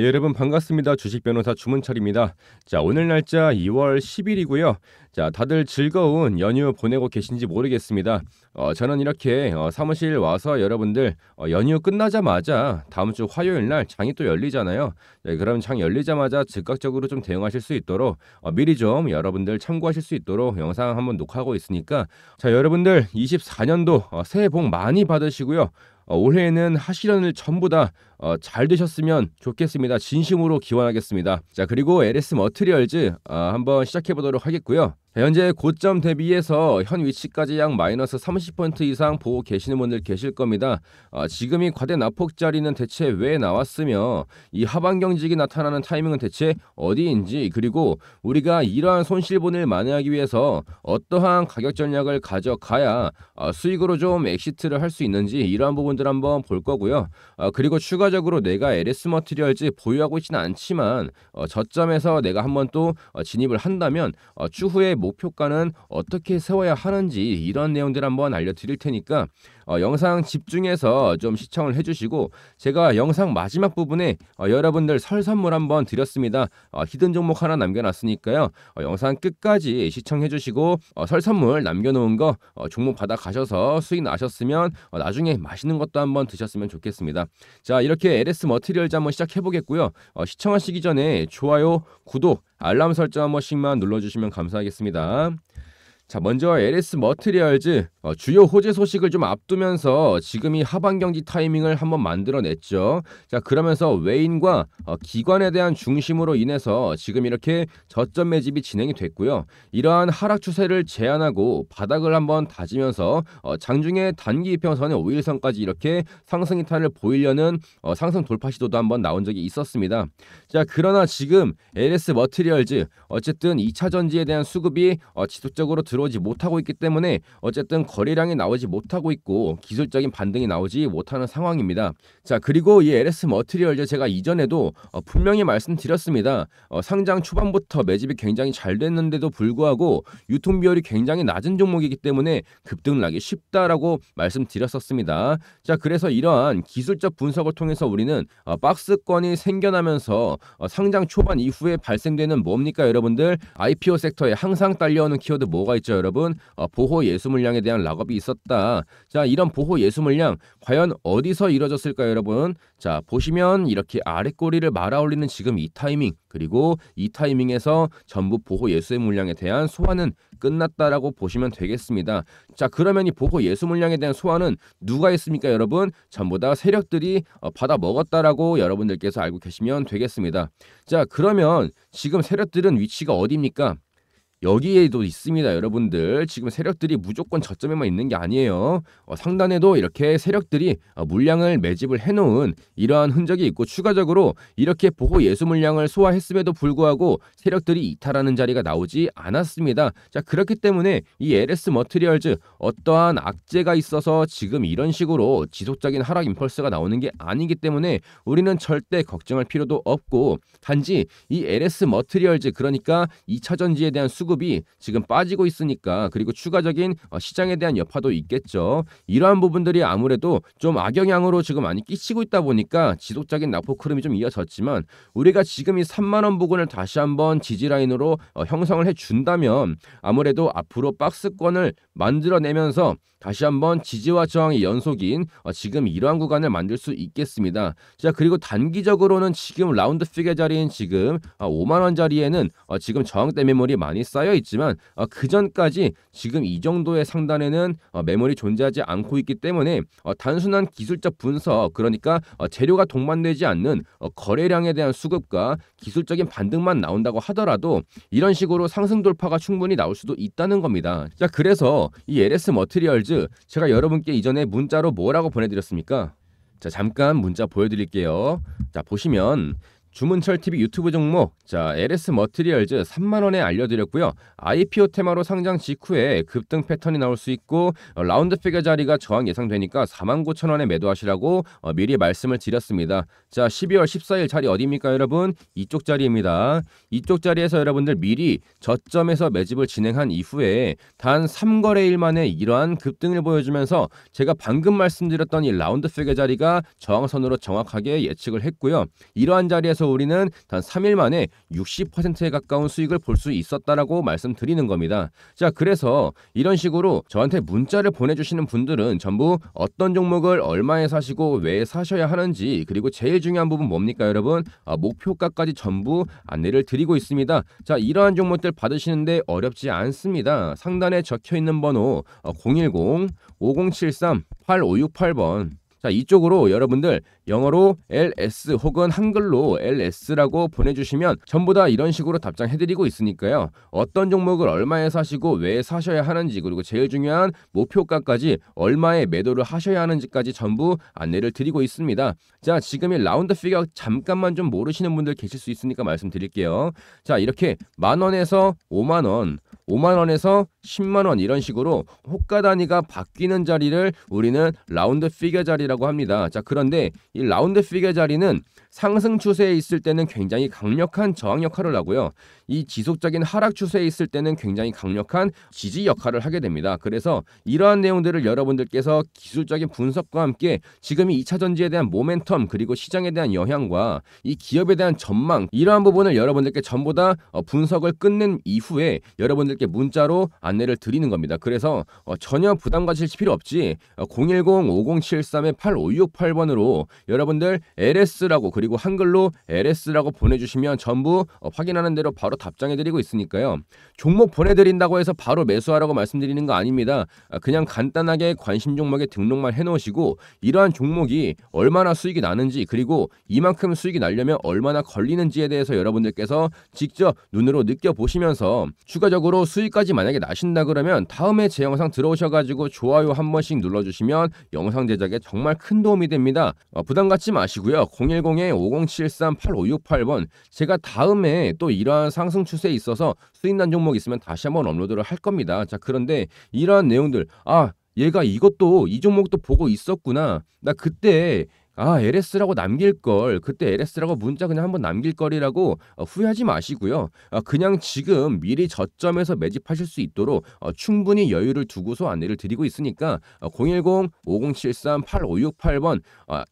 네, 여러분 반갑습니다. 주식 변호사 주문철입니다. 자, 오늘 날짜 2월 10일이고요. 자, 다들 즐거운 연휴 보내고 계신지 모르겠습니다. 어, 저는 이렇게 어, 사무실 와서 여러분들 어, 연휴 끝나자마자 다음 주 화요일 날 장이 또 열리잖아요. 네, 그럼 장 열리자마자 즉각적으로 좀 대응하실 수 있도록 어, 미리 좀 여러분들 참고하실 수 있도록 영상 한번 녹화하고 있으니까 자, 여러분들 24년도 어, 새해 복 많이 받으시고요. 어, 올해에는 하시련을 전부 다 어, 잘 되셨으면 좋겠습니다. 진심으로 기원하겠습니다. 자 그리고 LS 머트리얼즈 어, 한번 시작해 보도록 하겠고요. 현재 고점 대비해서 현 위치까지 약 마이너스 30% 이상 보고 계시는 분들 계실 겁니다. 어, 지금이 과대 낙폭 자리는 대체 왜 나왔으며 이 하반 경직이 나타나는 타이밍은 대체 어디인지 그리고 우리가 이러한 손실분을 만회하기 위해서 어떠한 가격 전략을 가져가야 어, 수익으로 좀 엑시트를 할 수 있는지 이러한 부분들 한번 볼 거고요. 어, 그리고 추가 추가적으로 내가 LS 머티리얼즈 보유하고 있지는 않지만 어, 저점에서 내가 한번 또 어, 진입을 한다면 어, 추후에 목표가는 어떻게 세워야 하는지 이런 내용들 한번 알려드릴 테니까 어, 영상 집중해서 좀 시청을 해주시고 제가 영상 마지막 부분에 어, 여러분들 설 선물 한번 드렸습니다. 어, 히든 종목 하나 남겨놨으니까요. 어, 영상 끝까지 시청해주시고 어, 설 선물 남겨놓은 거 어, 종목 받아 가셔서 수익 나셨으면 어, 나중에 맛있는 것도 한번 드셨으면 좋겠습니다. 자 이렇게 이렇게 LS 머티리얼즈 한번 시작해보겠고요. 어, 시청하시기 전에 좋아요, 구독, 알람 설정 한 번씩만 눌러주시면 감사하겠습니다. 자, 먼저 LS 머트리얼즈 어, 주요 호재 소식을 좀 앞두면서 지금이 하반 경기 타이밍을 한번 만들어냈죠. 자, 그러면서 외인과 어, 기관에 대한 중심으로 인해서 지금 이렇게 저점 매집이 진행이 됐고요. 이러한 하락 추세를 제한하고 바닥을 한번 다지면서 어, 장중에 단기 평선의 5일선까지 이렇게 상승 이탈을 보이려는 어, 상승 돌파 시도도 한번 나온 적이 있었습니다. 자, 그러나 지금 LS 머트리얼즈 어쨌든 2차 전지에 대한 수급이 어, 지속적으로 들어 들어오지 못하고 있기 때문에 어쨌든 거래량이 나오지 못하고 있고 기술적인 반등이 나오지 못하는 상황입니다. 자 그리고 이 LS 머트리얼즈 제가 이전에도 어, 분명히 말씀드렸습니다. 어, 상장 초반부터 매집이 굉장히 잘 됐는데도 불구하고 유통 비율이 굉장히 낮은 종목이기 때문에 급등나기 쉽다라고 말씀드렸었습니다. 자 그래서 이러한 기술적 분석을 통해서 우리는 어, 박스권이 생겨나면서 어, 상장 초반 이후에 발생되는 뭡니까 여러분들 IPO 섹터에 항상 딸려오는 키워드 뭐가 있죠? 있죠, 여러분. 어, 보호 예수 물량에 대한 락업이 있었다. 자, 이런 보호 예수 물량 과연 어디서 이루어졌을까요 여러분? 자, 보시면 이렇게 아래 꼬리를 말아 올리는 지금 이 타이밍 그리고 이 타이밍에서 전부 보호 예수의 물량에 대한 소환은 끝났다라고 보시면 되겠습니다. 자, 그러면 이 보호 예수 물량에 대한 소환은 누가 했습니까, 여러분? 전부 다 세력들이 어, 받아 먹었다라고 여러분들께서 알고 계시면 되겠습니다. 자, 그러면 지금 세력들은 위치가 어디입니까? 여기에도 있습니다. 여러분들 지금 세력들이 무조건 저점에만 있는 게 아니에요. 어, 상단에도 이렇게 세력들이 어, 물량을 매집을 해놓은 이러한 흔적이 있고 추가적으로 이렇게 보호 예수 물량을 소화했음에도 불구하고 세력들이 이탈하는 자리가 나오지 않았습니다. 자 그렇기 때문에 이 LS 머트리얼즈 어떠한 악재가 있어서 지금 이런 식으로 지속적인 하락 임펄스가 나오는 게 아니기 때문에 우리는 절대 걱정할 필요도 없고 단지 이 LS 머트리얼즈 그러니까 2차전지에 대한 수급 수급이 지금 빠지고 있으니까 그리고 추가적인 어, 시장에 대한 여파도 있겠죠. 이러한 부분들이 아무래도 좀 악영향으로 지금 많이 끼치고 있다 보니까 지속적인 낙폭 흐름이 좀 이어졌지만 우리가 지금 이 3만 원 부근을 다시 한번 지지 라인으로 어, 형성을 해 준다면 아무래도 앞으로 박스권을 만들어내면서 다시 한번 지지와 저항의 연속인 어, 지금 이러한 구간을 만들 수 있겠습니다. 자 그리고 단기적으로는 지금 라운드 피겨 자리인 지금 5만 아, 원 자리에는 지금 저항대 매물이 많이 쌓여 쌓여 있지만 어, 그 전까지 지금 이 정도의 상단에는 어, 매물이 존재하지 않고 있기 때문에 어, 단순한 기술적 분석 그러니까 어, 재료가 동반되지 않는 어, 거래량에 대한 수급과 기술적인 반등만 나온다고 하더라도 이런 식으로 상승 돌파가 충분히 나올 수도 있다는 겁니다. 자 그래서 이 LS 머트리얼즈 제가 여러분께 이전에 문자로 뭐라고 보내드렸습니까? 자 잠깐 문자 보여드릴게요. 자 보시면 주문철 TV 유튜브 종목 자 LS 머트리얼즈 3만 원에 알려드렸고요. IPO 테마로 상장 직후에 급등 패턴이 나올 수 있고 어, 라운드 피겨 자리가 저항 예상되니까 4만 9천 원에 매도하시라고 어, 미리 말씀을 드렸습니다. 자 12월 14일 자리 어디입니까 여러분? 이쪽 자리입니다. 이쪽 자리에서 여러분들 미리 저점에서 매집을 진행한 이후에 단 3거래일 만에 이러한 급등을 보여주면서 제가 방금 말씀드렸던 이 라운드 피겨 자리가 저항선으로 정확하게 예측을 했고요. 이러한 자리에서 그래서 우리는 단 3일 만에 60%에 가까운 수익을 볼 수 있었다라고 말씀드리는 겁니다. 자, 그래서 이런 식으로 저한테 문자를 보내주시는 분들은 전부 어떤 종목을 얼마에 사시고 왜 사셔야 하는지 그리고 제일 중요한 부분 뭡니까 여러분? 아, 목표가까지 전부 안내를 드리고 있습니다. 자, 이러한 종목들 받으시는데 어렵지 않습니다. 상단에 적혀 있는 번호 010 5073 8568번 자 이쪽으로 여러분들 영어로 ls 혹은 한글로 ls라고 보내주시면 전부 다 이런 식으로 답장해드리고 있으니까요. 어떤 종목을 얼마에 사시고 왜 사셔야 하는지 그리고 제일 중요한 목표가까지 얼마에 매도를 하셔야 하는지까지 전부 안내를 드리고 있습니다. 자 지금이 라운드 피겨 잠깐만 좀 모르시는 분들 계실 수 있으니까 말씀드릴게요. 자 이렇게 만원에서 5만원 5만원에서 10만원 이런 식으로 호가 단위가 바뀌는 자리를 우리는 라운드 피겨 자리라고 합니다. 자 그런데 이이 라운드 피겨 자리는 상승 추세에 있을 때는 굉장히 강력한 저항 역할을 하고요. 이 지속적인 하락 추세에 있을 때는 굉장히 강력한 지지 역할을 하게 됩니다. 그래서 이러한 내용들을 여러분들께서 기술적인 분석과 함께 지금이 2차 전지에 대한 모멘텀 그리고 시장에 대한 영향과 이 기업에 대한 전망 이러한 부분을 여러분들께 전부 다 어, 분석을 끝낸 이후에 여러분들께 문자로 안내를 드리는 겁니다. 그래서 어, 전혀 부담 가실 필요 없지 010 5073-8568번으로 여러분들 LS라고 그리고 한글로 LS라고 보내주시면 전부 어, 확인하는 대로 바로 답장해드리고 있으니까요. 종목 보내드린다고 해서 바로 매수하라고 말씀드리는 거 아닙니다. 아, 그냥 간단하게 관심 종목에 등록만 해놓으시고 이러한 종목이 얼마나 수익이 나는지 그리고 이만큼 수익이 나려면 얼마나 걸리는지에 대해서 여러분들께서 직접 눈으로 느껴보시면서 추가적으로 수익까지 만약에 나신다 그러면 다음에 제 영상 들어오셔가지고 좋아요 한 번씩 눌러주시면 영상 제작에 정말 큰 도움이 됩니다. 어, 부담 부담 갖지 마시고요. 010-5073-8568번 제가 다음에 또 이러한 상승 추세에 있어서 수익난 종목 있으면 다시 한번 업로드를 할 겁니다. 자 그런데 이러한 내용들 아 얘가 이것도 이 종목도 보고 있었구나. 나 그때 아, LS라고 남길 걸. 그때 LS라고 문자 그냥 한번 남길 거리라고 어, 후회하지 마시고요. 어, 그냥 지금 미리 저점에서 매집하실 수 있도록 어, 충분히 여유를 두고서 안내를 드리고 있으니까 010-5073-8568번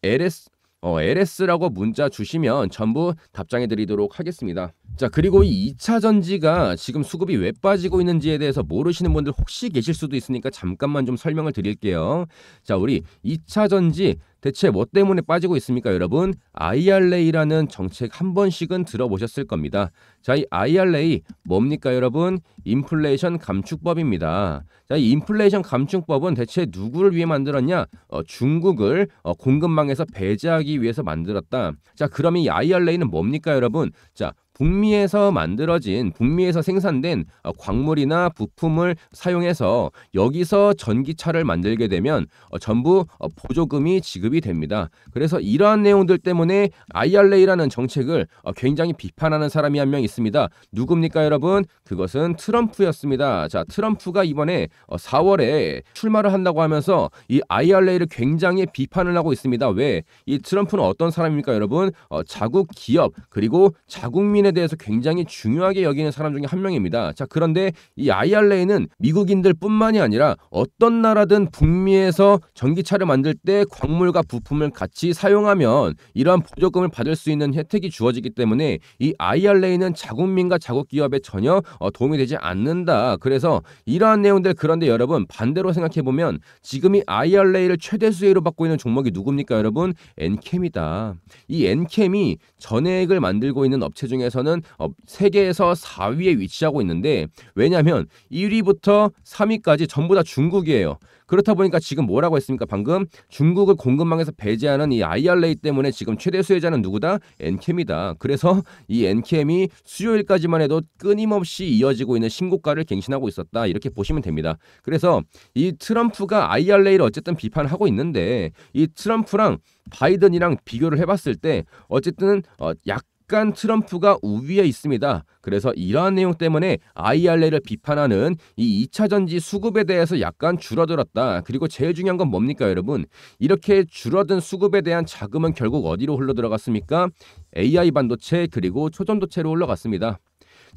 LS, LS라고 문자 주시면 전부 답장해 드리도록 하겠습니다. 자 그리고 이 2차 전지가 지금 수급이 왜 빠지고 있는지에 대해서 모르시는 분들 혹시 계실 수도 있으니까 잠깐만 좀 설명을 드릴게요. 자 우리 2차 전지 대체 뭐 때문에 빠지고 있습니까 여러분? IRA라는 정책 한 번씩은 들어보셨을 겁니다. 자 이 IRA 뭡니까 여러분? 인플레이션 감축법입니다. 자 이 인플레이션 감축법은 대체 누구를 위해 만들었냐? 어, 중국을 어, 공급망에서 배제하기 위해서 만들었다. 자 그럼 이 IRA는 뭡니까 여러분? 자 북미에서 만들어진 북미에서 생산된 어, 광물이나 부품을 사용해서 여기서 전기차를 만들게 되면 어, 전부 어, 보조금이 지급이 됩니다. 그래서 이러한 내용들 때문에 IRA라는 정책을 굉장히 비판하는 사람이 한 명 있습니다. 누굽니까 여러분? 그것은 트럼프였습니다. 자, 트럼프가 이번에 4월에 출마를 한다고 하면서 이 IRA를 굉장히 비판을 하고 있습니다. 왜? 이 트럼프는 어떤 사람입니까 여러분? 자국 기업 그리고 자국민의 주민에 대해서 굉장히 중요하게 여기는 사람 중에 한 명입니다. 자, 그런데 이 IRA는 미국인들 뿐만이 아니라 어떤 나라든 북미에서 전기차를 만들 때 광물과 부품을 같이 사용하면 이러한 보조금을 받을 수 있는 혜택이 주어지기 때문에 이 IRA는 자국민과 자국 기업에 전혀 어, 도움이 되지 않는다. 그래서 이러한 내용들 그런데 여러분 반대로 생각해 보면 지금이 IRA를 최대 수혜로 받고 있는 종목이 누굽니까 여러분? 엔캠이다. 이 엔캠이 전액을 만들고 있는 업체 중에서 면에서는 어, 세계에서 4위에 위치하고 있는데 왜냐하면 1위부터 3위까지 전부 다 중국이에요. 그렇다 보니까 지금 뭐라고 했습니까? 방금 중국을 공급망에서 배제하는 이 IRA 때문에 지금 최대 수혜자는 누구다? 엔캠이다. 그래서 이 엔캠이 수요일까지만 해도 끊임없이 이어지고 있는 신고가를 갱신하고 있었다. 이렇게 보시면 됩니다. 그래서 이 트럼프가 IRA를 어쨌든 비판하고 있는데 이 트럼프랑 바이든이랑 비교를 해봤을 때 어쨌든 어, 약 약간 트럼프가 우위에 있습니다. 그래서 이러한 내용 때문에 IRA를 비판하는 이 2차 전지 수급에 대해서 약간 줄어들었다. 그리고 제일 중요한 건 뭡니까, 여러분? 이렇게 줄어든 수급에 대한 자금은 결국 어디로 흘러들어갔습니까? AI 반도체 그리고 초전도체로 흘러갔습니다.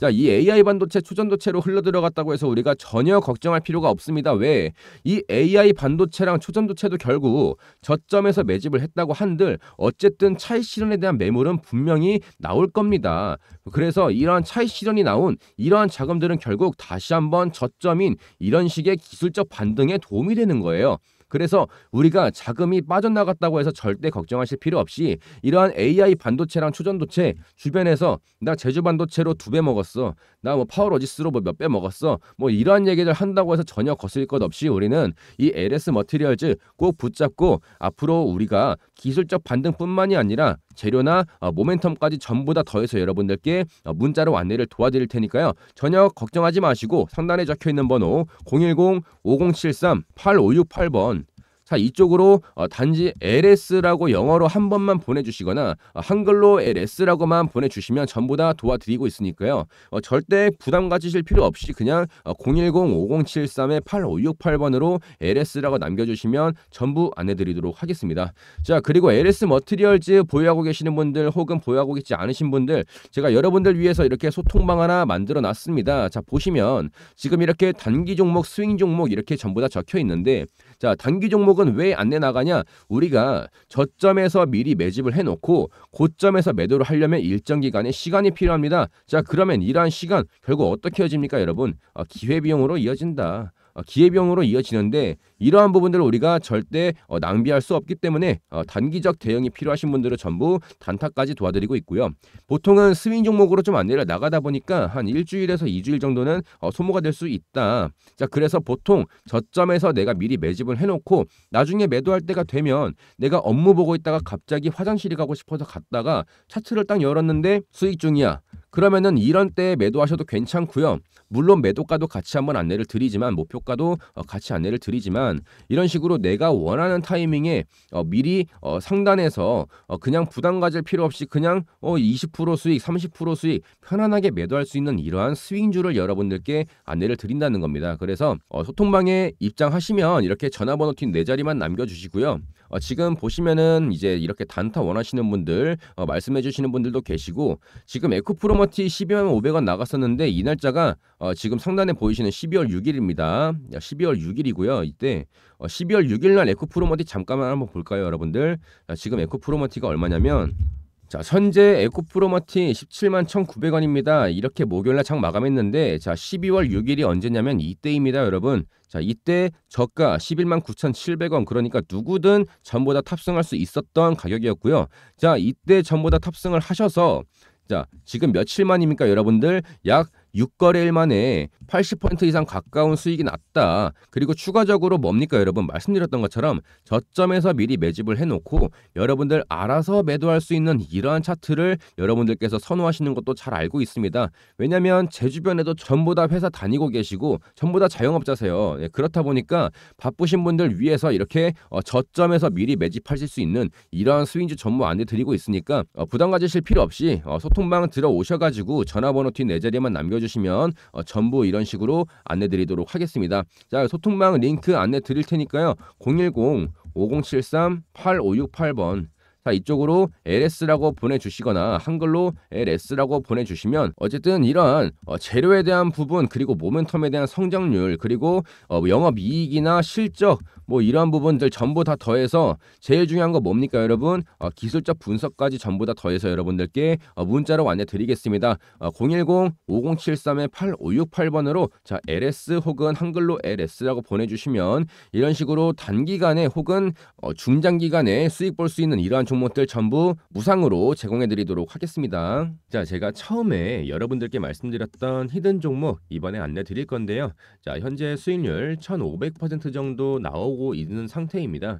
자, 이 AI 반도체 초전도체로 흘러들어갔다고 해서 우리가 전혀 걱정할 필요가 없습니다. 왜? 이 AI 반도체랑 초전도체도 결국 저점에서 매집을 했다고 한들 어쨌든 차이 실현에 대한 매물은 분명히 나올 겁니다. 그래서 이러한 차이 실현이 나온 이러한 자금들은 결국 다시 한번 저점인 이런 식의 기술적 반등에 도움이 되는 거예요. 그래서 우리가 자금이 빠져나갔다고 해서 절대 걱정하실 필요 없이 이러한 AI 반도체랑 초전도체 주변에서 나 제주 반도체로 두 배 먹었어. 나 뭐 파워 로지스로 뭐 몇 배 먹었어. 뭐 이러한 얘기를 한다고 해서 전혀 거슬릴 것 없이 우리는 이 LS 머티리얼즈 꼭 붙잡고 앞으로 우리가 기술적 반등뿐만이 아니라 재료나 어, 모멘텀까지 전부 다 더해서 여러분들께 어, 문자로 안내를 도와드릴 테니까요. 전혀 걱정하지 마시고 상단에 적혀 있는 번호 010 5073 8568번 자 이쪽으로 어, 단지 ls라고 영어로 한 번만 보내주시거나 어, 한글로 ls라고만 보내주시면 전부 다 도와드리고 있으니까요. 어, 절대 부담 가지실 필요 없이 그냥 어, 010-5073-8568번으로 ls라고 남겨주시면 전부 안내드리도록 하겠습니다. 자 그리고 ls 머트리얼즈 보유하고 계시는 분들 혹은 보유하고 계시지 않으신 분들 제가 여러분들 위해서 이렇게 소통방 하나 만들어 놨습니다. 자 보시면 지금 이렇게 단기 종목, 스윙 종목 이렇게 전부 다 적혀 있는데 자, 단기 종목은 왜 안내 나가냐? 우리가 저점에서 미리 매집을 해놓고 고점에서 매도를 하려면 일정 기간의 시간이 필요합니다. 자, 그러면 이러한 시간 결국 어떻게 이어집니까, 여러분? 아, 기회비용으로 이어진다. 어, 기회병으로 이어지는데 이러한 부분들을 우리가 절대 어, 낭비할 수 없기 때문에 어, 단기적 대응이 필요하신 분들은 전부 단타까지 도와드리고 있고요. 보통은 스윙 종목으로 좀 안내를 나가다 보니까 한 일주일에서 이주일 정도는 소모가 될 수 있다. 자 그래서 보통 저점에서 내가 미리 매집을 해놓고 나중에 매도할 때가 되면 내가 업무 보고 있다가 갑자기 화장실이 가고 싶어서 갔다가 차트를 딱 열었는데 수익 중이야. 그러면은 이런 때 매도하셔도 괜찮고요. 물론 매도가도 같이 한번 안내를 드리지만 목표가도 어, 같이 안내를 드리지만 이런 식으로 내가 원하는 타이밍에 어, 미리 어, 상단에서 그냥 부담 가질 필요 없이 그냥 20% 수익, 30% 수익 편안하게 매도할 수 있는 이러한 스윙주를 여러분들께 안내를 드린다는 겁니다. 그래서 소통방에 입장하시면 이렇게 전화번호 뒷네 자리만 남겨주시고요. 지금 보시면은 이제 이렇게 단타 원하시는 분들 말씀해주시는 분들도 계시고 지금 에코프로 포마티 12만 500원 나갔었는데 이 날짜가 어, 지금 상단에 보이시는 12월 6일입니다. 12월 6일이고요. 이때 어, 12월 6일 날 에코 프로머티 잠깐만 한번 볼까요, 여러분들? 자, 지금 에코 프로머티가 얼마냐면 자, 현재 에코프로머티 17만 1,900원입니다. 이렇게 목요일날 장 마감했는데 자, 12월 6일이 언제냐면 이때입니다, 여러분. 자, 이때 저가 11만 9,700원. 그러니까 누구든 전보다 탑승할 수 있었던 가격이었고요. 자, 이때 전보다 탑승을 하셔서 자, 지금 며칠 만입니까, 여러분들? 약 6거래일 만에 80% 이상 가까운 수익이 났다. 그리고 추가적으로 뭡니까 여러분 말씀드렸던 것처럼 저점에서 미리 매집을 해놓고 여러분들 알아서 매도할 수 있는 이러한 차트를 여러분들께서 선호하시는 것도 잘 알고 있습니다. 왜냐하면 제 주변에도 전부 다 회사 다니고 계시고 전부 다 자영업자세요. 네, 그렇다 보니까 바쁘신 분들 위해서 이렇게 어, 저점에서 미리 매집하실 수 있는 이러한 스윙주 전무 안내 드리고 있으니까 어, 부담 가지실 필요 없이 어, 소통방 들어오셔가지고 전화번호 뒤네 자리만 남겨 남겨주시면 어, 전부 이런 식으로 안내드리도록 하겠습니다. 자 소통망 링크 안내 드릴 테니까요. 010 5073 8568번 자 이쪽으로 ls라고 보내주시거나 한글로 ls라고 보내주시면 어쨌든 이러한 어, 재료에 대한 부분 그리고 모멘텀에 대한 성장률 그리고 어, 영업이익이나 실적 뭐 이러한 부분들 전부 다 더해서 제일 중요한 거 뭡니까 여러분 어, 기술적 분석까지 전부 다 더해서 여러분들께 어, 문자로 안내드리겠습니다 어, 010-5073-8568번으로 자 ls 혹은 한글로 ls라고 보내주시면 이런 식으로 단기간에 혹은 어, 중장기간에 수익 볼 수 있는 이러한 종목들 전부 무상으로 제공해 드리도록 하겠습니다. 자, 제가 처음에 여러분들께 말씀드렸던 히든 종목 이번에 안내 드릴 건데요. 자, 현재 수익률 1500% 정도 나오고 있는 상태입니다.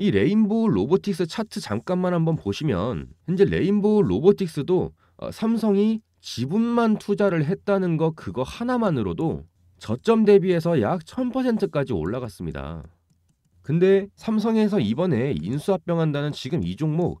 이 레인보우 로보틱스 차트 잠깐만 한번 보시면 현재 레인보우 로보틱스도 어, 삼성이 지분만 투자를 했다는 거 그거 하나만으로도 저점 대비해서 약 1000%까지 올라갔습니다. 근데 삼성에서 이번에 인수합병한다는 지금 이 종목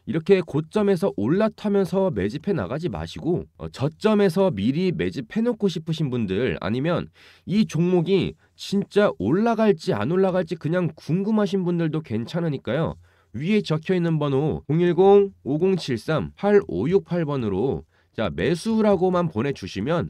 이렇게 고점에서 올라타면서 매집해 나가지 마시고 어, 저점에서 미리 매집해 놓고 싶으신 분들 아니면 이 종목이 진짜 올라갈지 안 올라갈지 그냥 궁금하신 분들도 괜찮으니까요. 위에 적혀 있는 번호 010-5073-8568번으로 자 매수라고만 보내주시면